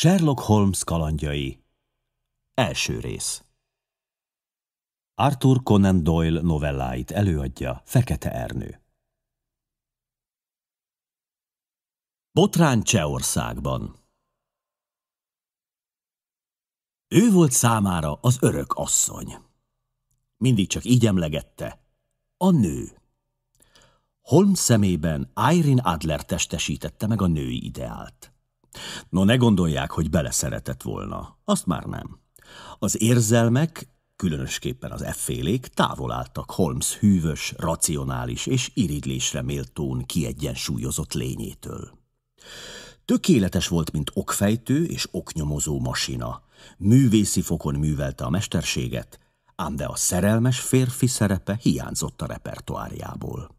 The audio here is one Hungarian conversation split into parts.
Sherlock Holmes kalandjai Első rész Arthur Conan Doyle novelláit előadja Fekete Ernő Botrán Csehországban Ő volt számára az örök asszony. Mindig csak így emlegette. A nő. Holmes szemében Irene Adler testesítette meg a női ideált. No, ne gondolják, hogy beleszeretett volna. Azt már nem. Az érzelmek, különösképpen az effélék távol álltak Holmes hűvös, racionális és iridlésre méltón kiegyensúlyozott lényétől. Tökéletes volt, mint okfejtő és oknyomozó masina. Művészi fokon művelte a mesterséget, ám de a szerelmes férfi szerepe hiányzott a repertoárjából.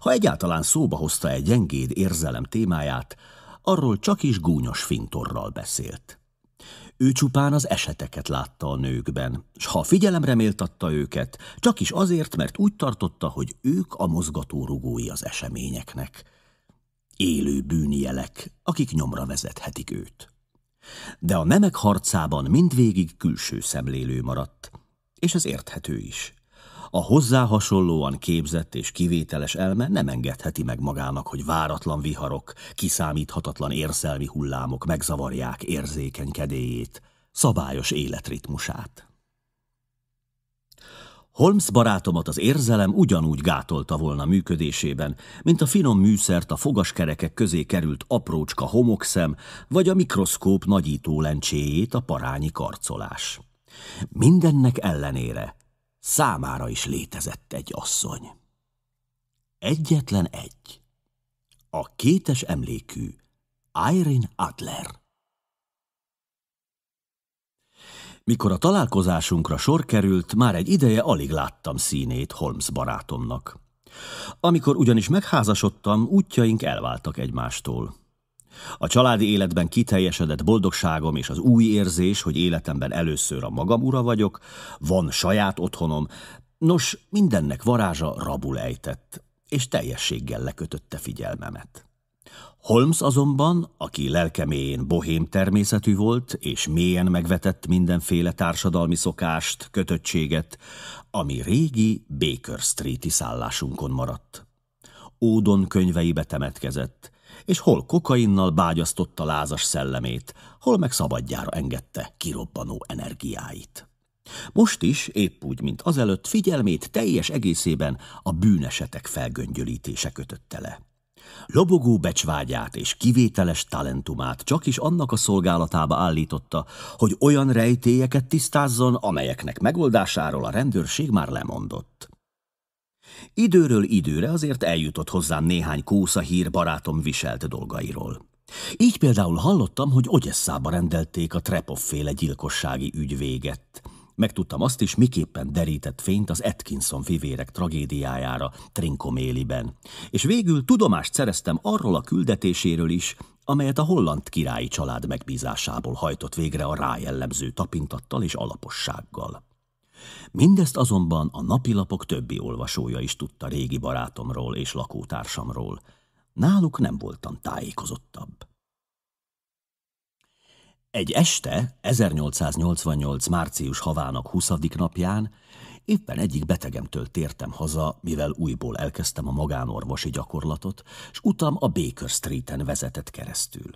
Ha egyáltalán szóba hozta egy gyengéd érzelem témáját, arról csak is gúnyos fintorral beszélt. Ő csupán az eseteket látta a nőkben, s ha figyelemre méltatta őket, csak is azért, mert úgy tartotta, hogy ők a mozgatórugói az eseményeknek. Élő bűnjelek, akik nyomra vezethetik őt. De a nemek harcában mindvégig külső szemlélő maradt, és ez érthető is a hozzá hasonlóan képzett és kivételes elme nem engedheti meg magának, hogy váratlan viharok, kiszámíthatatlan érzelmi hullámok megzavarják érzékeny kedélyét, szabályos életritmusát. Holmes barátomat az érzelem ugyanúgy gátolta volna működésében, mint a finom műszert a fogaskerekek közé került aprócska homokszem, vagy a mikroszkóp nagyító lencséjét a parányi karcolás. Mindennek ellenére számára is létezett egy asszony. Egyetlen egy. A kétes emlékű Irene Adler. Mikor a találkozásunkra sor került, már egy ideje alig láttam színét Holmes barátomnak. Amikor ugyanis megházasodtam, útjaink elváltak egymástól. A családi életben kiteljesedett boldogságom és az új érzés, hogy életemben először a magam ura vagyok, van saját otthonom, nos, mindennek varázsa rabul ejtett, és teljességgel lekötötte figyelmemet. Holmes azonban, aki lelkeméjén bohém természetű volt, és mélyen megvetett mindenféle társadalmi szokást, kötöttséget, ami régi Baker Street-i szállásunkon maradt. Ódon könyveibe temetkezett, és hol kokainnal bágyasztotta lázas szellemét, hol meg szabadjára engedte kirobbanó energiáit. Most is, épp úgy, mint azelőtt, figyelmét teljes egészében a bűnesetek felgöngyölítése kötötte le. Lobogó becsvágyát és kivételes talentumát csak is annak a szolgálatába állította, hogy olyan rejtélyeket tisztázzon, amelyeknek megoldásáról a rendőrség már lemondott. Időről időre azért eljutott hozzám néhány kósza hír barátom viselt dolgairól. Így például hallottam, hogy Ogyesszába rendelték a Trepov-féle gyilkossági ügy véget. Megtudtam azt is, miképpen derített fényt az Atkinson fivérek tragédiájára Trinkoméliben. És végül tudomást szereztem arról a küldetéséről is, amelyet a holland királyi család megbízásából hajtott végre a rájellemző tapintattal és alapossággal. Mindezt azonban a napilapok többi olvasója is tudta régi barátomról és lakótársamról. Náluk nem voltam tájékozottabb. Egy este, 1888. március havának 20. napján, éppen egyik betegemtől tértem haza, mivel újból elkezdtem a magánorvosi gyakorlatot, s utam a Baker Street-en vezetett keresztül.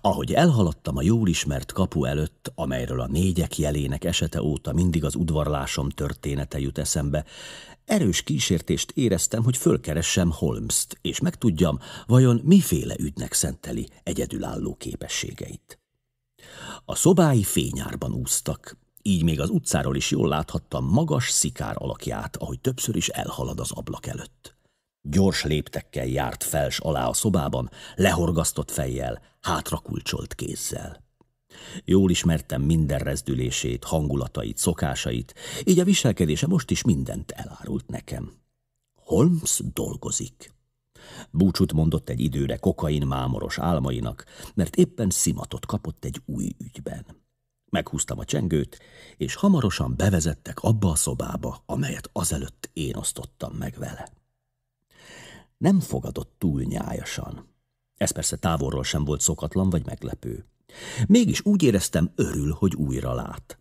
Ahogy elhaladtam a jól ismert kapu előtt, amelyről a négyek jelének esete óta mindig az udvarlásom története jut eszembe, erős kísértést éreztem, hogy fölkeressem Holmes-t, és megtudjam, vajon miféle ügynek szenteli egyedülálló képességeit. A szobái fényárban úsztak, így még az utcáról is jól láthattam magas szikár alakját, ahogy többször is elhalad az ablak előtt. Gyors léptekkel járt fels alá a szobában, lehorgasztott fejjel, hátrakulcsolt kézzel. Jól ismertem minden rezdülését, hangulatait, szokásait, így a viselkedése most is mindent elárult nekem. Holmes dolgozik. Búcsút mondott egy időre kokain mámoros álmainak, mert éppen szimatot kapott egy új ügyben. Meghúztam a csengőt, és hamarosan bevezettek abba a szobába, amelyet azelőtt én osztottam meg vele nem fogadott túl nyájasan. Ez persze távolról sem volt szokatlan vagy meglepő. Mégis úgy éreztem, örül, hogy újra lát.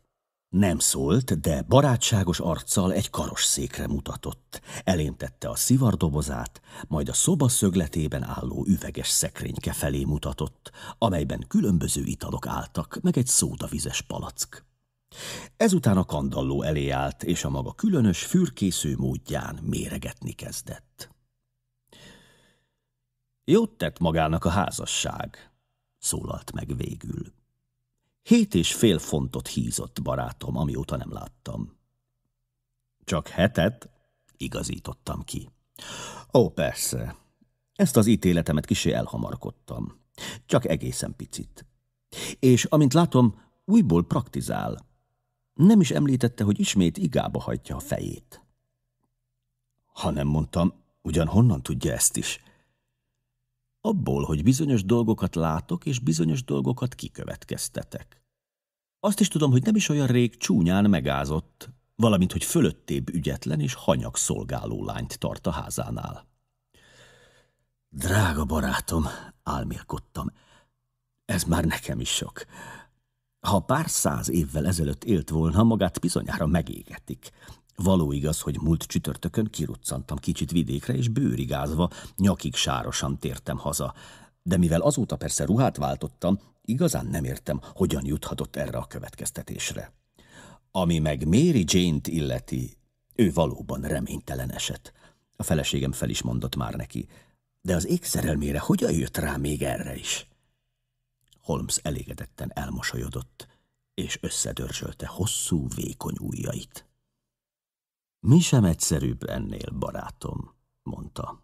Nem szólt, de barátságos arccal egy karosszékre mutatott. Elémtette a szivardobozát, majd a szoba szögletében álló üveges szekrényke felé mutatott, amelyben különböző italok álltak, meg egy szódavizes palack. Ezután a kandalló elé állt, és a maga különös fürkésző módján méregetni kezdett. Jót tett magának a házasság, szólalt meg végül. Hét és fél fontot hízott barátom, amióta nem láttam. Csak hetet? Igazítottam ki. Ó, persze. Ezt az ítéletemet kisé elhamarkodtam. Csak egészen picit. És amint látom, újból praktizál. Nem is említette, hogy ismét igába hagyja a fejét. Ha nem mondtam, ugyan honnan tudja ezt is? Abból, hogy bizonyos dolgokat látok, és bizonyos dolgokat kikövetkeztetek. Azt is tudom, hogy nem is olyan rég csúnyán megázott, valamint, hogy fölöttébb ügyetlen és hanyag szolgáló lányt tart a házánál. Drága barátom, álmélkodtam, ez már nekem is sok. Ha pár száz évvel ezelőtt élt volna, magát bizonyára megégetik. Való igaz, hogy múlt csütörtökön kiruccantam kicsit vidékre, és bőrigázva, nyakig sárosan tértem haza. De mivel azóta persze ruhát váltottam, igazán nem értem, hogyan juthatott erre a következtetésre. Ami meg Mary Jane-t illeti, ő valóban reménytelen esett. A feleségem fel is mondott már neki. De az égszerelmére hogyan jött rá még erre is? Holmes elégedetten elmosolyodott, és összedörzsölte hosszú, vékony ujjait. Mi sem egyszerűbb ennél, barátom, mondta.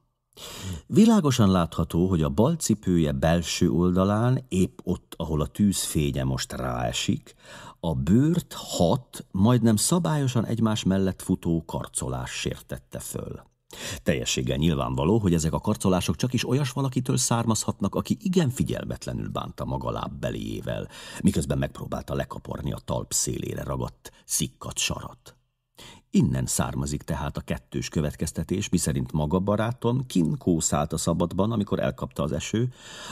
Világosan látható, hogy a bal cipője belső oldalán, épp ott, ahol a tűz fénye most ráesik, a bőrt hat, majdnem szabályosan egymás mellett futó karcolás sértette föl. Teljességgel nyilvánvaló, hogy ezek a karcolások csak is olyas valakitől származhatnak, aki igen figyelmetlenül bánta maga lábbeliével, miközben megpróbálta lekaparni a talp szélére ragadt, szikkat sarat. Innen származik tehát a kettős következtetés, miszerint maga barátom kin kószált a szabadban, amikor elkapta az eső,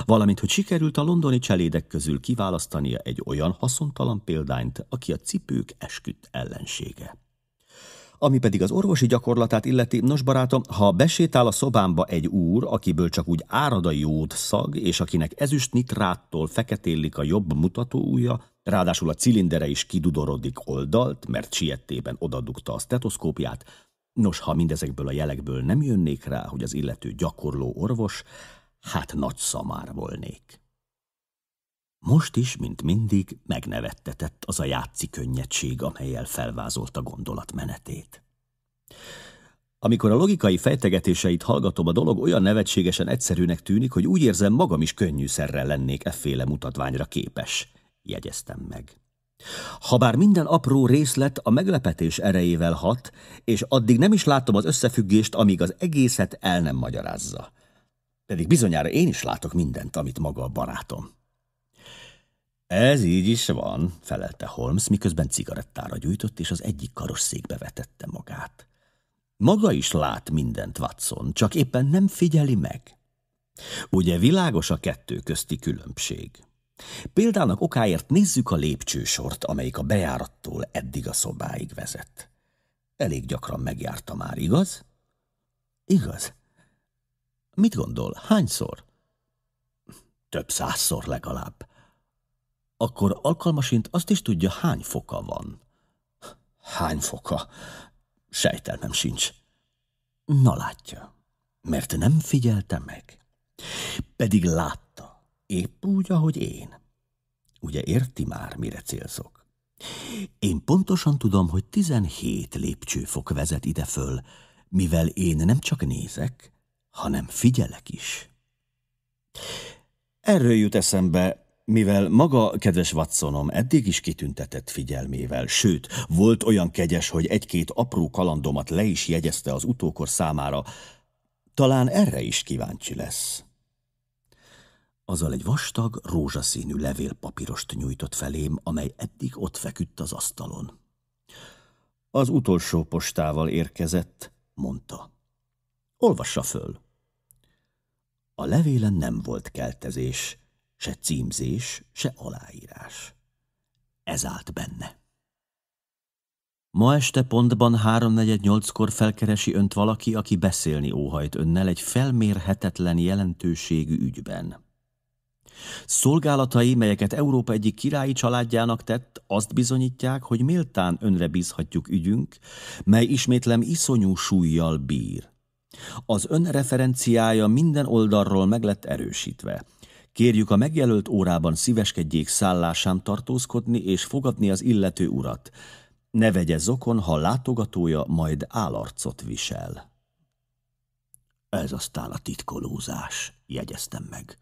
valamint, hogy sikerült a londoni cselédek közül kiválasztania egy olyan haszontalan példányt, aki a cipők esküdt ellensége. Ami pedig az orvosi gyakorlatát illeti, nos barátom, ha besétál a szobámba egy úr, akiből csak úgy árad a jód szag, és akinek ezüst nitráttól feketélik a jobb mutató ujja, Ráadásul a cilindere is kidudorodik oldalt, mert siettében odadugta a stetoszkópját. Nos, ha mindezekből a jelekből nem jönnék rá, hogy az illető gyakorló orvos, hát nagy szamár volnék. Most is, mint mindig, megnevettetett az a játszi könnyedség, amelyel felvázolta gondolatmenetét. Amikor a logikai fejtegetéseit hallgatom, a dolog olyan nevetségesen egyszerűnek tűnik, hogy úgy érzem, magam is könnyűszerrel lennék efféle mutatványra képes – jegyeztem meg. Habár minden apró részlet a meglepetés erejével hat, és addig nem is látom az összefüggést, amíg az egészet el nem magyarázza. Pedig bizonyára én is látok mindent, amit maga a barátom. Ez így is van, felelte Holmes, miközben cigarettára gyújtott, és az egyik karosszékbe vetette magát. Maga is lát mindent, Watson, csak éppen nem figyeli meg. Ugye világos a kettő közti különbség? Példának okáért nézzük a lépcsősort, amelyik a bejárattól eddig a szobáig vezet. Elég gyakran megjárta már, igaz? Igaz. Mit gondol, hányszor? Több százszor legalább. Akkor alkalmasint azt is tudja, hány foka van. Hány foka? Sejtelmem sincs. Na látja, mert nem figyelte meg. Pedig lát Épp úgy, ahogy én. Ugye érti már, mire célzok? Én pontosan tudom, hogy 17 lépcsőfok vezet ide föl, mivel én nem csak nézek, hanem figyelek is. Erről jut eszembe, mivel maga, kedves Watsonom, eddig is kitüntetett figyelmével, sőt, volt olyan kegyes, hogy egy-két apró kalandomat le is jegyezte az utókor számára, talán erre is kíváncsi lesz. Azzal egy vastag, rózsaszínű levélpapírost nyújtott felém, amely eddig ott feküdt az asztalon. Az utolsó postával érkezett, mondta. Olvassa föl. A levélen nem volt keltezés, se címzés, se aláírás. Ez állt benne. Ma este pontban háromnegyed kor felkeresi önt valaki, aki beszélni óhajt önnel egy felmérhetetlen jelentőségű ügyben. Szolgálatai, melyeket Európa egyik királyi családjának tett, azt bizonyítják, hogy méltán önre bízhatjuk ügyünk, mely ismétlem iszonyú súlyjal bír. Az önreferenciája minden oldalról meg lett erősítve. Kérjük a megjelölt órában szíveskedjék szállásán tartózkodni és fogadni az illető urat. Ne vegye zokon, ha látogatója majd állarcot visel. Ez aztán a titkolózás, jegyeztem meg.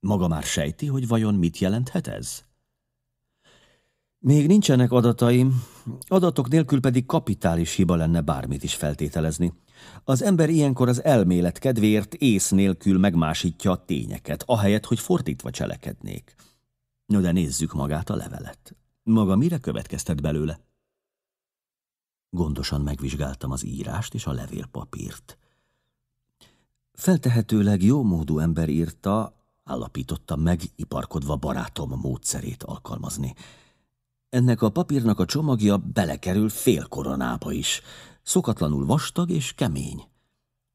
Maga már sejti, hogy vajon mit jelenthet ez? Még nincsenek adataim, adatok nélkül pedig kapitális hiba lenne bármit is feltételezni. Az ember ilyenkor az elmélet kedvéért ész nélkül megmásítja a tényeket, ahelyett, hogy fordítva cselekednék. No de nézzük magát a levelet. Maga mire következtet belőle? Gondosan megvizsgáltam az írást és a levélpapírt. Feltehetőleg jó módú ember írta, állapítottam meg, iparkodva barátom módszerét alkalmazni. Ennek a papírnak a csomagja belekerül fél koronába is, szokatlanul vastag és kemény.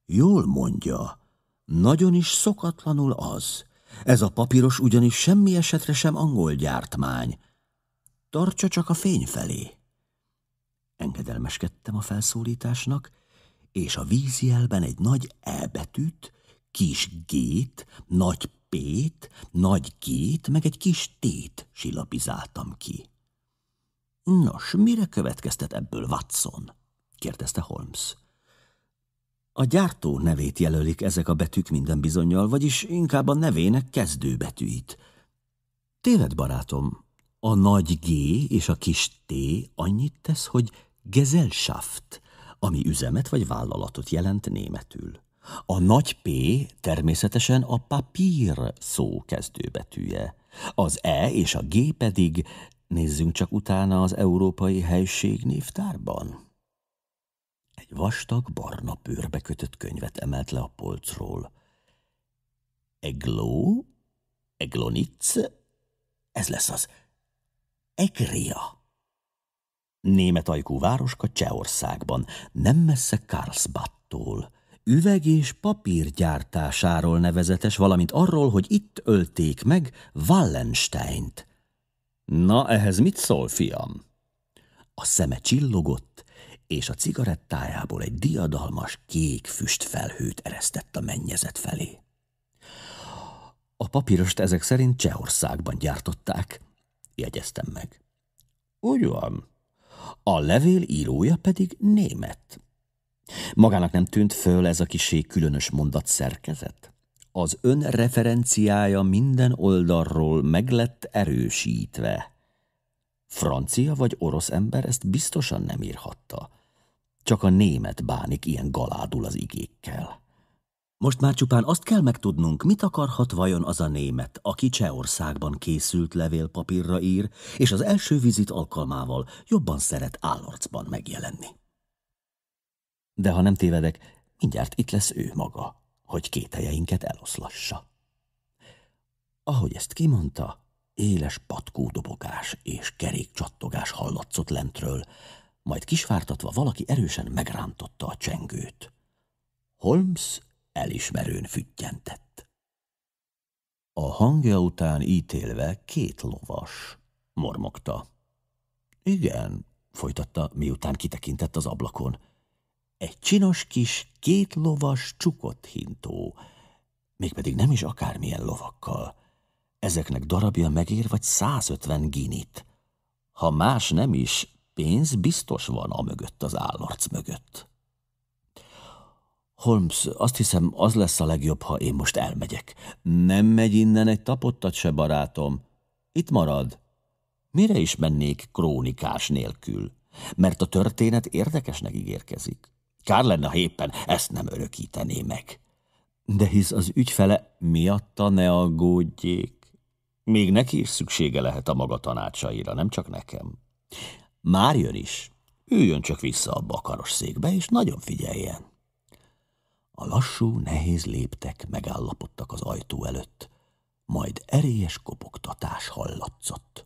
Jól mondja, nagyon is szokatlanul az. Ez a papíros ugyanis semmi esetre sem angol gyártmány. Tartsa csak a fény felé. Engedelmeskedtem a felszólításnak, és a vízjelben egy nagy elbetűt, kis gét, nagy pét, nagy két, meg egy kis tét silapizáltam ki. Nos, mire következtet ebből Watson? kérdezte Holmes. A gyártó nevét jelölik ezek a betűk minden bizonyal, vagyis inkább a nevének kezdőbetűit. Téved, barátom, a nagy G és a kis T annyit tesz, hogy Gesellschaft, ami üzemet vagy vállalatot jelent németül. A nagy P természetesen a papír szó kezdőbetűje. Az E és a G pedig nézzünk csak utána az európai helység névtárban. Egy vastag, barna bőrbe kötött könyvet emelt le a polcról. Egló? Eglonitz? Ez lesz az. Egria. Német ajkú városka Csehországban, nem messze Karlsbadtól üveg- és papírgyártásáról nevezetes, valamint arról, hogy itt ölték meg Wallensteint. Na, ehhez mit szól, fiam? A szeme csillogott, és a cigarettájából egy diadalmas kék füstfelhőt eresztett a mennyezet felé. A papírost ezek szerint Csehországban gyártották, jegyeztem meg. Úgy van. A levél írója pedig német. Magának nem tűnt föl ez a kisé különös mondat szerkezet. Az önreferenciája minden oldalról meg lett erősítve. Francia vagy orosz ember ezt biztosan nem írhatta. Csak a német bánik ilyen galádul az igékkel. Most már csupán azt kell megtudnunk, mit akarhat vajon az a német, aki Csehországban készült levélpapírra ír, és az első vizit alkalmával jobban szeret állarcban megjelenni de ha nem tévedek, mindjárt itt lesz ő maga, hogy helyeinket eloszlassa. Ahogy ezt kimondta, éles patkódobogás és kerékcsattogás hallatszott lentről, majd kisvártatva valaki erősen megrántotta a csengőt. Holmes elismerőn füttyentett. A hangja után ítélve két lovas, mormogta. Igen, folytatta, miután kitekintett az ablakon egy csinos kis két lovas csukott hintó, mégpedig nem is akármilyen lovakkal. Ezeknek darabja megér vagy 150 ginit. Ha más nem is, pénz biztos van a mögött, az állarc mögött. Holmes, azt hiszem, az lesz a legjobb, ha én most elmegyek. Nem megy innen egy tapottat se, barátom. Itt marad. Mire is mennék krónikás nélkül? Mert a történet érdekesnek ígérkezik. Kár lenne, ha éppen ezt nem örökítené meg. De hisz az ügyfele miatta ne aggódjék. Még neki is szüksége lehet a maga tanácsaira, nem csak nekem. Már jön is. Üljön csak vissza abba a karos székbe, és nagyon figyeljen. A lassú, nehéz léptek megállapodtak az ajtó előtt, majd erélyes kopogtatás hallatszott.